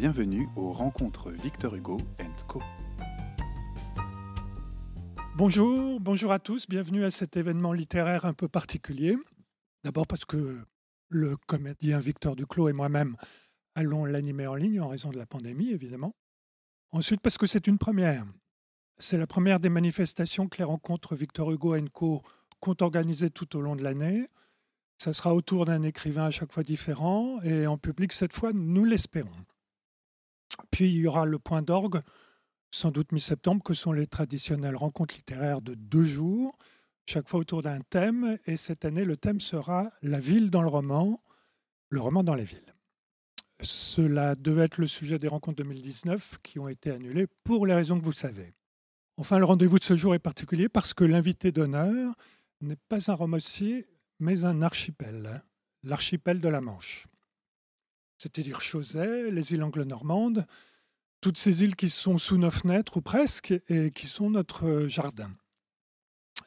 bienvenue aux rencontres Victor Hugo Co. Bonjour, bonjour à tous, bienvenue à cet événement littéraire un peu particulier. D'abord parce que le comédien Victor Duclos et moi-même allons l'animer en ligne en raison de la pandémie, évidemment. Ensuite parce que c'est une première. C'est la première des manifestations que les rencontres Victor Hugo Co comptent organiser tout au long de l'année. Ça sera autour d'un écrivain à chaque fois différent et en public cette fois, nous l'espérons. Puis il y aura le point d'orgue, sans doute mi-septembre, que sont les traditionnelles rencontres littéraires de deux jours, chaque fois autour d'un thème. Et cette année, le thème sera la ville dans le roman, le roman dans la ville. Cela devait être le sujet des rencontres 2019 qui ont été annulées pour les raisons que vous savez. Enfin, le rendez-vous de ce jour est particulier parce que l'invité d'honneur n'est pas un romancier, mais un archipel, l'archipel de la Manche c'est-à-dire Chausey, les îles anglo-normandes, toutes ces îles qui sont sous nos fenêtres ou presque et qui sont notre euh, jardin.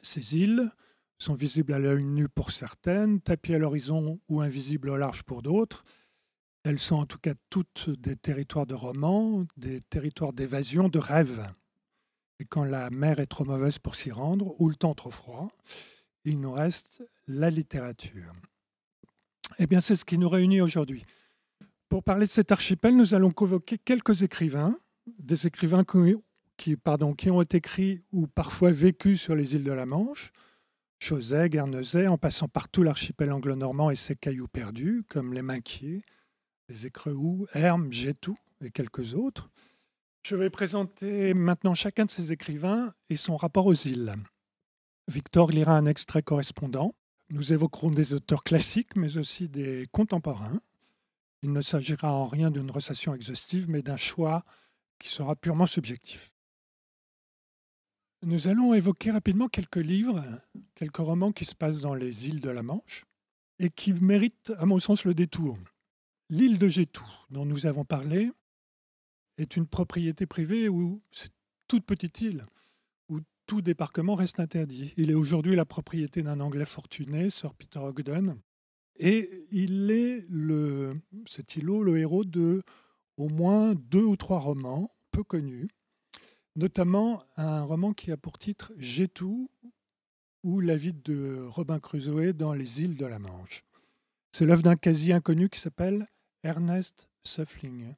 Ces îles sont visibles à l'œil nu pour certaines, tapies à l'horizon ou invisibles au large pour d'autres. Elles sont en tout cas toutes des territoires de romans, des territoires d'évasion, de rêve. Et quand la mer est trop mauvaise pour s'y rendre ou le temps trop froid, il nous reste la littérature. Eh bien, c'est ce qui nous réunit aujourd'hui. Pour parler de cet archipel, nous allons convoquer quelques écrivains, des écrivains qui, pardon, qui ont écrit ou parfois vécu sur les îles de la Manche, Chauzet, Guernesey, en passant par tout l'archipel anglo-normand et ses cailloux perdus, comme les Minquiers, les Écrehoux, Hermes, Gétou et quelques autres. Je vais présenter maintenant chacun de ces écrivains et son rapport aux îles. Victor lira un extrait correspondant. Nous évoquerons des auteurs classiques, mais aussi des contemporains. Il ne s'agira en rien d'une recension exhaustive, mais d'un choix qui sera purement subjectif. Nous allons évoquer rapidement quelques livres, quelques romans qui se passent dans les îles de la Manche et qui méritent, à mon sens, le détour. L'île de Gétou, dont nous avons parlé, est une propriété privée où toute petite île, où tout débarquement reste interdit. Il est aujourd'hui la propriété d'un Anglais fortuné, Sir Peter Ogden, et il est, le, cet îlot, le héros de au moins deux ou trois romans peu connus, notamment un roman qui a pour titre J'ai tout ou la vie de Robin Crusoe dans les îles de la Manche. C'est l'œuvre d'un quasi inconnu qui s'appelle Ernest Suffling.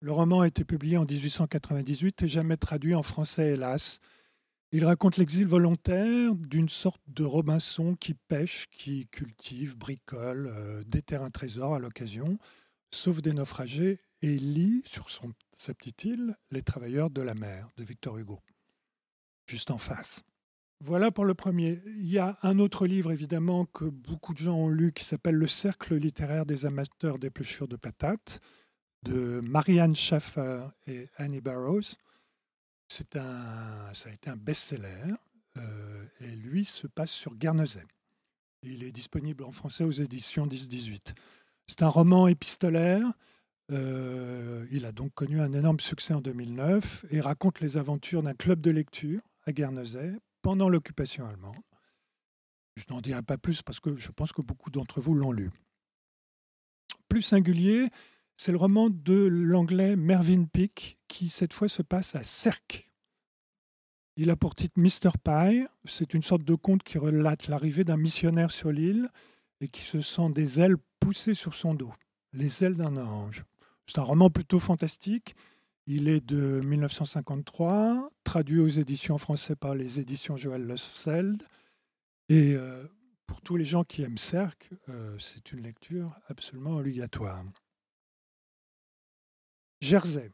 Le roman a été publié en 1898 et jamais traduit en français, hélas. Il raconte l'exil volontaire d'une sorte de Robinson qui pêche, qui cultive, bricole, euh, déterre un trésor à l'occasion, sauve des naufragés et lit sur son, sa petite île Les Travailleurs de la mer de Victor Hugo, juste en face. Voilà pour le premier. Il y a un autre livre évidemment que beaucoup de gens ont lu qui s'appelle Le Cercle littéraire des amateurs d'épluchures de patates de Marianne Schaffer et Annie Barrows c'est un, ça a été un best-seller euh, et lui se passe sur Guernesey. Il est disponible en français aux éditions 10-18. C'est un roman épistolaire. Euh, il a donc connu un énorme succès en 2009 et raconte les aventures d'un club de lecture à Guernesey pendant l'occupation allemande. Je n'en dirai pas plus parce que je pense que beaucoup d'entre vous l'ont lu. Plus singulier, c'est le roman de l'anglais Mervyn Peake qui cette fois se passe à Cerque. Il a pour titre Mr. Pie. C'est une sorte de conte qui relate l'arrivée d'un missionnaire sur l'île et qui se sent des ailes poussées sur son dos, les ailes d'un ange. C'est un roman plutôt fantastique. Il est de 1953, traduit aux éditions françaises par les éditions Joël Lossfeld. Et euh, pour tous les gens qui aiment Cercle, euh, c'est une lecture absolument obligatoire. Jersey.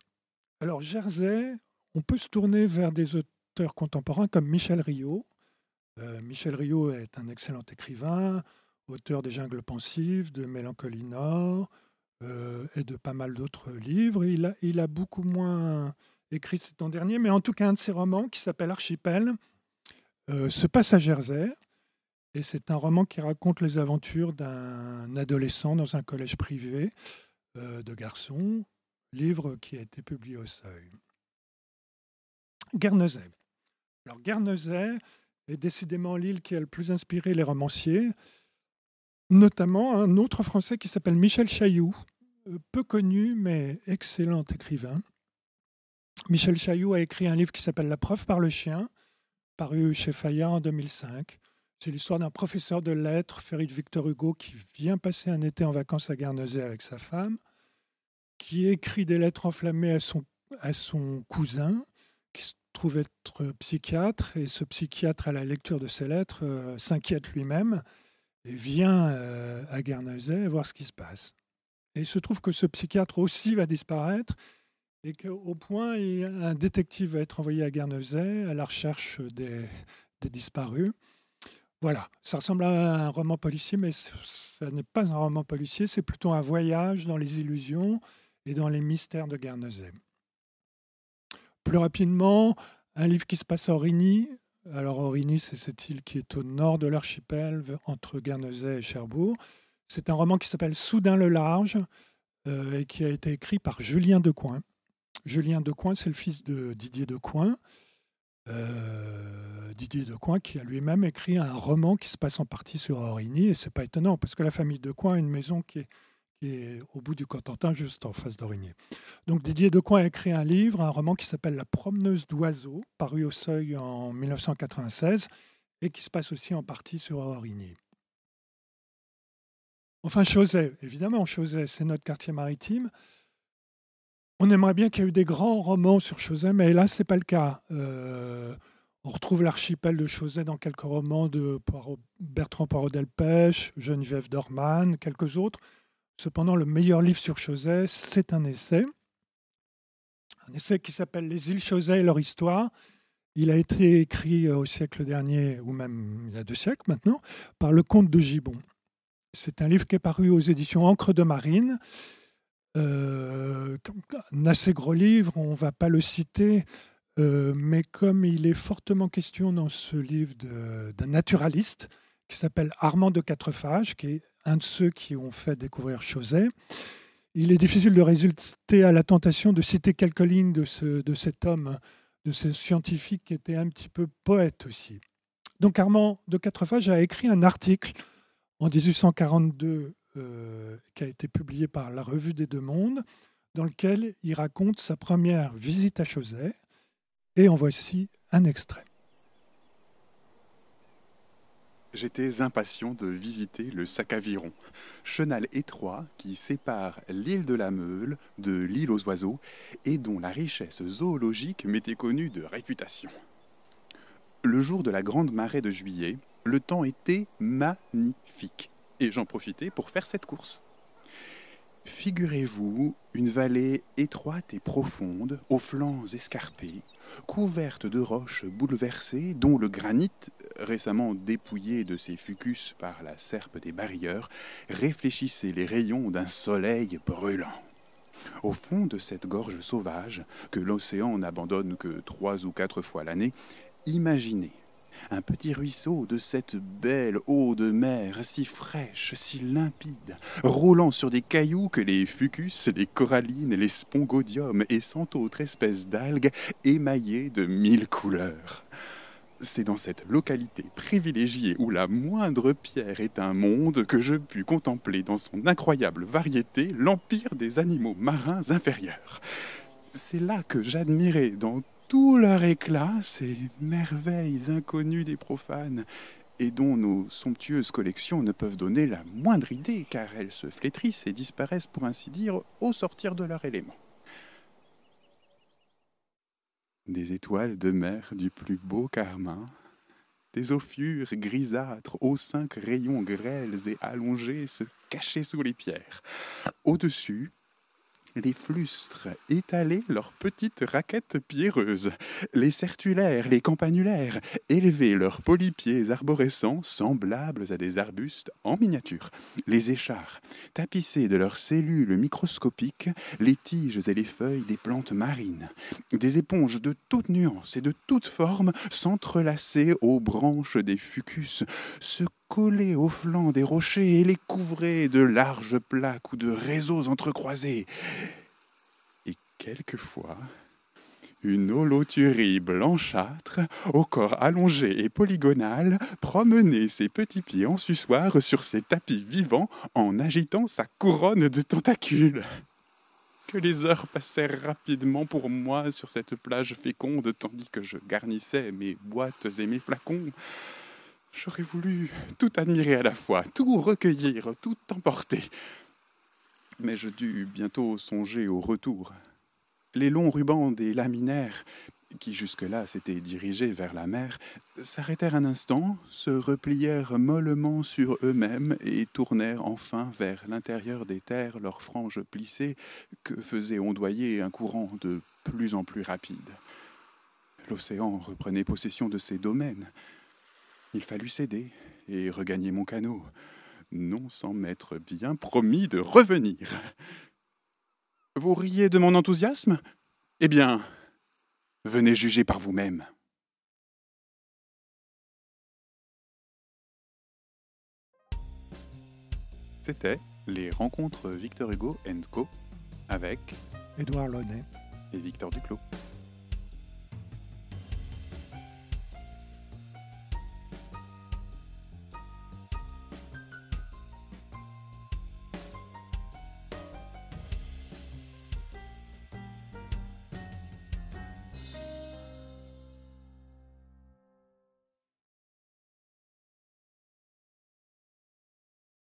Alors Jersey, on peut se tourner vers des auteurs contemporains comme Michel Rio. Euh, Michel Rio est un excellent écrivain, auteur des Jungles pensives, de Mélancolie Nord euh, et de pas mal d'autres livres. Il a, beaucoup moins écrit cet an dernier, mais en tout cas un de ses romans qui s'appelle Archipel euh, se passe à Jersey. Et c'est un roman qui raconte les aventures d'un adolescent dans un collège privé euh, de garçons livre qui a été publié au seuil. Guernesey. Alors Guernesey est décidément l'île qui a le plus inspiré les romanciers, notamment un autre Français qui s'appelle Michel Chailloux, euh, peu connu mais excellent écrivain. Michel Chailloux a écrit un livre qui s'appelle La preuve par le chien, paru chez Fayard en 2005. C'est l'histoire d'un professeur de lettres, Ferry de Victor Hugo, qui vient passer un été en vacances à Guernesey avec sa femme qui écrit des lettres enflammées à son, à son cousin, qui se trouve être psychiatre, et ce psychiatre, à la lecture de ces lettres, euh, s'inquiète lui-même et vient euh, à Guernesey voir ce qui se passe. Et il se trouve que ce psychiatre aussi va disparaître, et qu'au point, un détective va être envoyé à Guernesey à la recherche des, des disparus. Voilà, ça ressemble à un roman policier, mais ça n'est pas un roman policier, c'est plutôt un voyage dans les illusions, et dans les mystères de Guernesey. Plus rapidement, un livre qui se passe à Origny. Alors Origny, c'est cette île qui est au nord de l'archipel, entre Guernesey et Cherbourg. C'est un roman qui s'appelle Soudain le large euh, et qui a été écrit par Julien Decoing. Julien Decoing, c'est le fils de Didier Decoing. Euh, Didier Decoing qui a lui-même écrit un roman qui se passe en partie sur Origny et c'est pas étonnant parce que la famille Decoing a une maison qui est qui au bout du Cotentin, juste en face d'Origny. Donc Didier Decoing a écrit un livre, un roman qui s'appelle La promeneuse d'oiseaux, paru au seuil en 1996 et qui se passe aussi en partie sur Origny. Enfin, Chauzet, évidemment, Chauzet, c'est notre quartier maritime. On aimerait bien qu'il y ait eu des grands romans sur Chauzet, mais là, ce n'est pas le cas. Euh, on retrouve l'archipel de Chauzet dans quelques romans de Bertrand Poirot-Delpech, Geneviève Dorman, quelques autres. Cependant, le meilleur livre sur Chauzet, c'est un essai. Un essai qui s'appelle Les îles Chauzet et leur histoire. Il a été écrit euh, au siècle dernier, ou même il y a deux siècles maintenant, par le comte de Gibon. C'est un livre qui est paru aux éditions Encre de Marine. Euh, un assez gros livre, on ne va pas le citer, euh, mais comme il est fortement question dans ce livre d'un naturaliste qui s'appelle Armand de Quatrefages, qui est un de ceux qui ont fait découvrir Chausset. Il est difficile de résister à la tentation de citer quelques lignes de, de cet homme, de ce scientifique qui était un petit peu poète aussi. Donc Armand de Quatrefages a écrit un article en 1842 euh, qui a été publié par la Revue des Deux Mondes, dans lequel il raconte sa première visite à Chausset. Et en voici un extrait. J'étais impatient de visiter le Sacaviron, chenal étroit qui sépare l'île de la Meule de l'île aux oiseaux et dont la richesse zoologique m'était connue de réputation. Le jour de la grande marée de juillet, le temps était magnifique et j'en profitais pour faire cette course. Figurez-vous une vallée étroite et profonde, aux flancs escarpés, couverte de roches bouleversées, dont le granit, récemment dépouillé de ses fucus par la serpe des barrières, réfléchissait les rayons d'un soleil brûlant. Au fond de cette gorge sauvage, que l'océan n'abandonne que trois ou quatre fois l'année, imaginez un petit ruisseau de cette belle eau de mer si fraîche, si limpide, roulant sur des cailloux que les fucus, les corallines, les spongodiums et cent autres espèces d'algues émaillées de mille couleurs. C'est dans cette localité privilégiée où la moindre pierre est un monde que je pus contempler dans son incroyable variété l'empire des animaux marins inférieurs. C'est là que j'admirais dans tout leur éclat, ces merveilles inconnues des profanes, et dont nos somptueuses collections ne peuvent donner la moindre idée, car elles se flétrissent et disparaissent, pour ainsi dire, au sortir de leur élément. Des étoiles de mer du plus beau carmin, des ophures grisâtres aux cinq rayons grêles et allongés se cachaient sous les pierres. Au-dessus, les flustres étalaient leurs petites raquettes pierreuses. Les certulaires, les campanulaires élevaient leurs polypiers arborescents semblables à des arbustes en miniature. Les échards, tapissaient de leurs cellules microscopiques, les tiges et les feuilles des plantes marines. Des éponges de toutes nuances et de toutes formes s'entrelaçaient aux branches des fucus, se collés au flanc des rochers et les couvraient de larges plaques ou de réseaux entrecroisés. Et quelquefois, une holoturie blanchâtre, au corps allongé et polygonal, promenait ses petits pieds en suçoir sur ses tapis vivants en agitant sa couronne de tentacules. Que les heures passèrent rapidement pour moi sur cette plage féconde tandis que je garnissais mes boîtes et mes flacons. J'aurais voulu tout admirer à la fois, tout recueillir, tout emporter. Mais je dus bientôt songer au retour. Les longs rubans des laminaires, qui jusque-là s'étaient dirigés vers la mer, s'arrêtèrent un instant, se replièrent mollement sur eux-mêmes et tournèrent enfin vers l'intérieur des terres leurs franges plissées que faisait ondoyer un courant de plus en plus rapide. L'océan reprenait possession de ses domaines. Il fallut céder et regagner mon canot, non sans m'être bien promis de revenir. Vous riez de mon enthousiasme Eh bien, venez juger par vous-même. C'était les rencontres Victor Hugo Co. avec Édouard Launay et Victor Duclos.